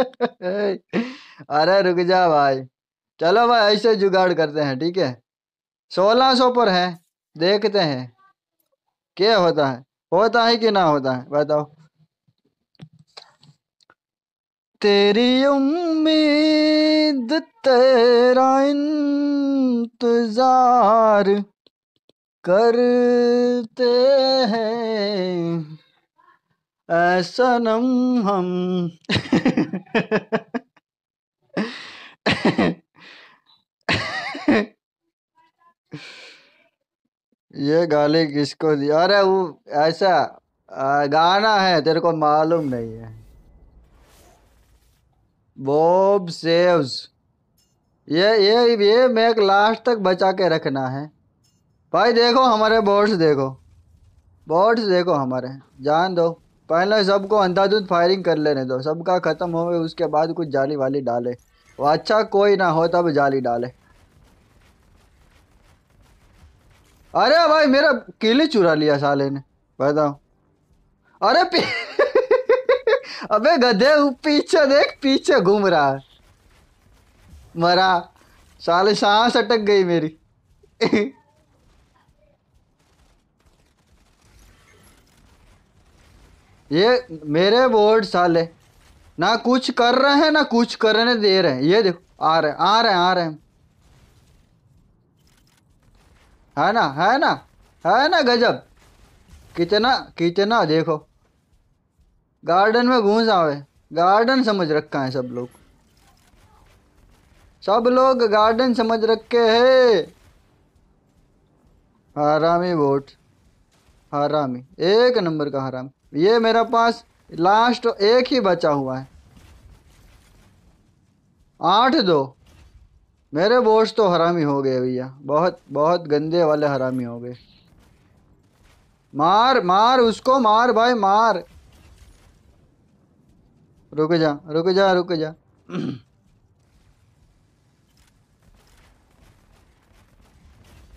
अरे रुक जा भाई चलो भाई ऐसे जुगाड़ करते हैं ठीक है सोलह सौ पर है देखते हैं क्या होता है होता है कि ना होता है बताओ तेरी उम्मीद तेरा इंतजार करते हैं ऐसा नम हम ये गाली किसको दी अरे वो ऐसा गाना है तेरे को मालूम नहीं है बॉब सेव्स ये ये ये मैक लास्ट तक बचा के रखना है भाई देखो हमारे बोर्ड्स देखो बोर्ड्स देखो हमारे जान दो पहले सबको अंधाधुंध फायरिंग कर लेने दो सबका ख़त्म हो उसके बाद कुछ जाली वाली डाले वो अच्छा कोई ना हो तब जाली डाले अरे भाई मेरा केले चुरा लिया साले ने बताओ अरे अबे गधे पीछे देख पीछे घूम रहा है मरा साले सांस अटक गई मेरी ये मेरे वर्ड साले ना कुछ कर रहे हैं ना कुछ करने दे रहे हैं ये देखो आ रहे आ रहे आ रहे हैं है ना है ना है ना गजब कितना कितना देखो गार्डन में घूस आवे गार्डन समझ रखा है सब लोग सब लोग गार्डन समझ रखे है हरामी वोट हरामी एक नंबर का हरामी ये मेरा पास लास्ट एक ही बचा हुआ है आठ दो मेरे बोस तो हरामी हो गए भैया बहुत बहुत गंदे वाले हरामी हो गए मार मार उसको मार भाई मार रुक जा रुक जा रुक जा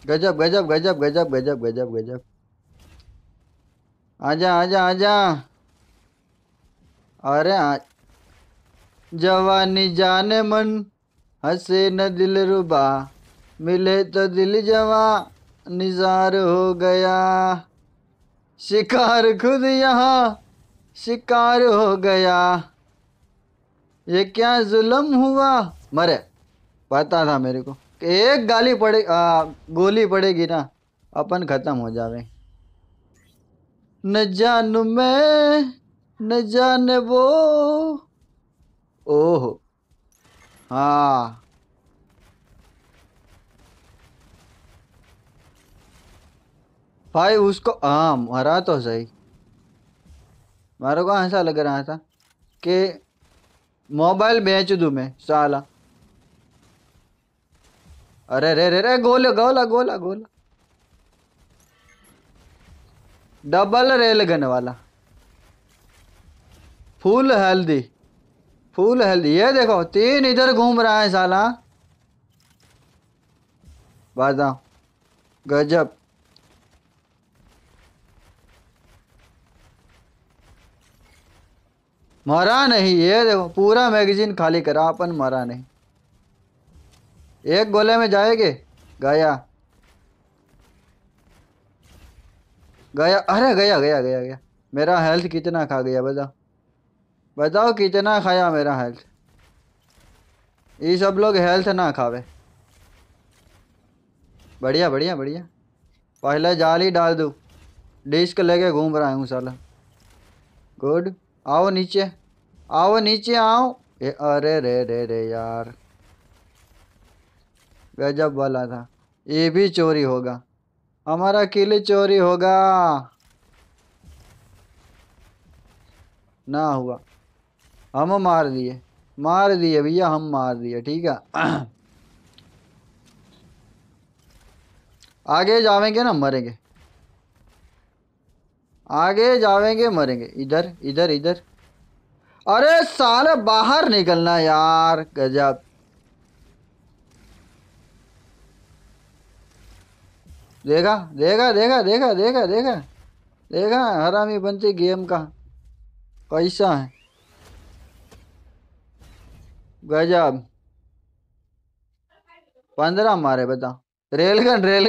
गजब गजब गजब गजब गजब गजब गजब आजा आजा आजा अरे आ... जवानी जाने मन हंसे न दिल रुबा मिले तो दिल जवा निजार हो गया शिकार खुद यहाँ शिकार हो गया ये क्या जुल्म हुआ मरे पता था मेरे को एक गाली पड़े आ, गोली पड़ेगी ना अपन ख़त्म हो जावे न जानू मैं न जाने वो ओह हाँ भाई उसको हाँ मरा तो सही मारो को ऐसा लग रहा था कि मोबाइल बेच दू मैं साला अरे रे रे रे गोला गोला गोला गोला डबल रेल गन वाला फुल हेल्दी फुल हेल्दी ये देखो तीन इधर घूम रहा है साला बाद गजब मरा नहीं ये देखो पूरा मैगजीन खाली करा अपन मरा नहीं एक गोले में जाएंगे गया गया अरे गया गया गया गया मेरा हेल्थ कितना खा गया बताओ बताओ कितना खाया मेरा हेल्थ ये सब लोग हेल्थ ना खावे बढ़िया बढ़िया बढ़िया पहले जाल ही डाल दू डिस्क लेके घूम रहा हूँ साला गुड आओ नीचे आओ नीचे आओ ए, अरे रे रे रे यार गजब वाला था ये भी चोरी होगा हमारा किल चोरी होगा ना हुआ हम मार दिए मार दिए भैया हम मार दिए ठीक है आगे जावेंगे ना मरेंगे आगे जावेंगे मरेंगे इधर इधर इधर अरे साले बाहर निकलना यार गजब देगा देगा देगा देगा देगा देगा देगा हरामी बनते गेम का कैसा है गजब पंद्रह मारे बता रेलगन रेल